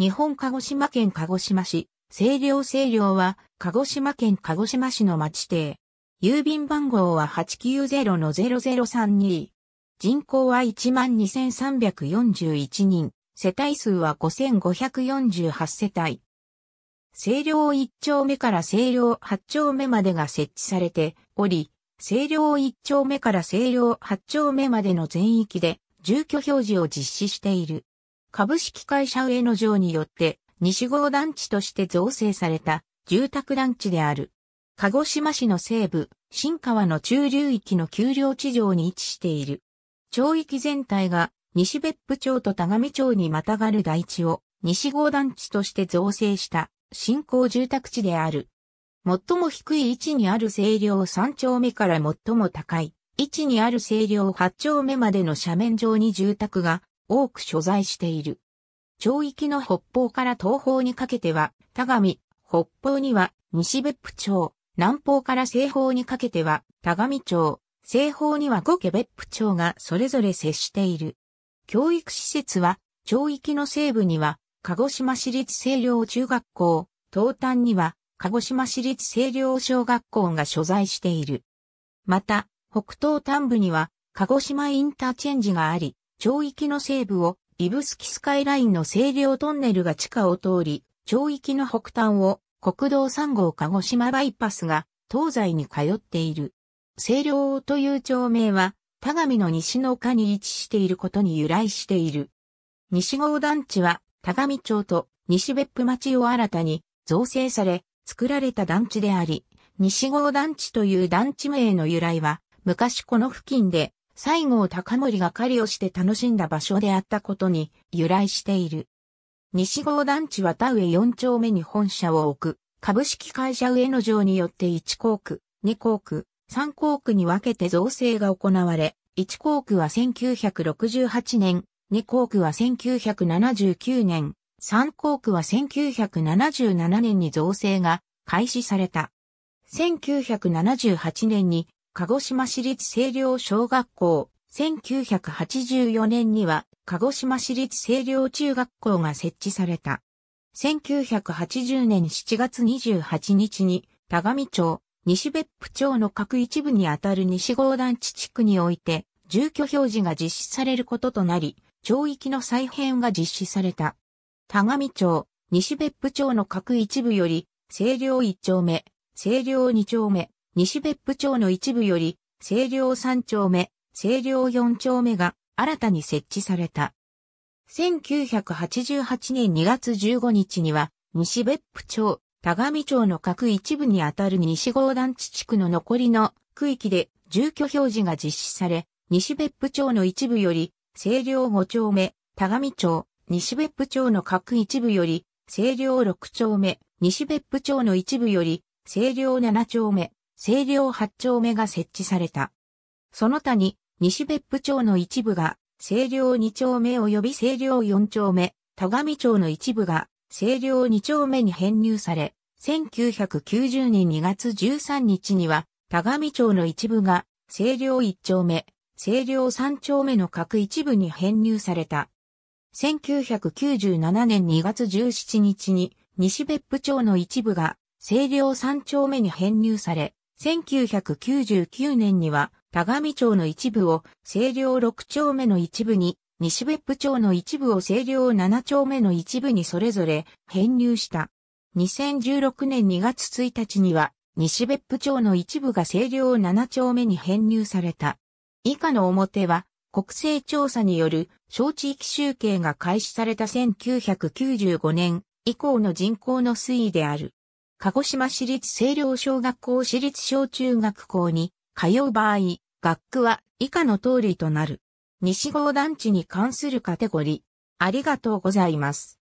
日本鹿児島県鹿児島市、清涼清涼は、鹿児島県鹿児島市の町邸。郵便番号は890-0032。人口は12,341人。世帯数は5,548世帯。清涼1丁目から清涼8丁目までが設置されており、清涼1丁目から清涼8丁目までの全域で住居表示を実施している。株式会社上野城によって西郷団地として造成された住宅団地である。鹿児島市の西部、新川の中流域の丘陵地上に位置している。町域全体が西別府町と田上町にまたがる台地を西郷団地として造成した新興住宅地である。最も低い位置にある清涼3丁目から最も高い位置にある清涼8丁目までの斜面上に住宅が多く所在している。町域の北方から東方にかけては、田上、北方には西別府町、南方から西方にかけては、田上町、西方には五家別府町がそれぞれ接している。教育施設は、町域の西部には、鹿児島市立清涼中学校、東端には、鹿児島市立清涼小学校が所在している。また、北東端部には、鹿児島インターチェンジがあり、町域の西部をイブスキスカイラインの清涼トンネルが地下を通り、町域の北端を国道3号鹿児島バイパスが東西に通っている。清涼という町名は、田上の西の丘に位置していることに由来している。西郷団地は、田上町と西別府町を新たに造成され、作られた団地であり、西郷団地という団地名の由来は、昔この付近で西郷隆盛が狩りをして楽しんだ場所であったことに由来している。西郷団地は田植え4丁目に本社を置く、株式会社上野城によって1校区、2校区、3校区に分けて造成が行われ、1校区は1968年、2校区は1979年、3校区は1977年に造成が開始された。1978年に鹿児島市立清涼小学校、1984年には、鹿児島市立清涼中学校が設置された。1980年7月28日に、田上町、西別府町の各一部にあたる西郷団地地区において、住居表示が実施されることとなり、町域の再編が実施された。田上町、西別府町の各一部より、清涼1丁目、清涼2丁目、西別府町の一部より、清涼3丁目、清涼4丁目が新たに設置された。1988年2月15日には、西別府町、田上町の各一部にあたる西郷団地地区の残りの区域で住居表示が実施され、西別府町の一部より、清涼5丁目、田上町、西別府町の各一部より、清涼6丁目、西別府町の一部より、清涼7丁目、清涼八丁目が設置された。その他に、西別府町の一部が、清涼二丁目及び清涼四丁目、田上町の一部が、清涼二丁目に編入され、1990年2月13日には、田上町の一部が、清涼一丁目、清涼三丁目の各一部に編入された。1997年2月17日に、西別府町の一部が、清涼三丁目に編入され、1999年には、田上町の一部を清涼6丁目の一部に、西別府町の一部を清涼7丁目の一部にそれぞれ編入した。2016年2月1日には、西別府町の一部が清涼7丁目に編入された。以下の表は、国勢調査による小地域集計が開始された1995年以降の人口の推移である。鹿児島市立清涼小学校市立小中学校に通う場合、学区は以下の通りとなる。西郷団地に関するカテゴリー。ありがとうございます。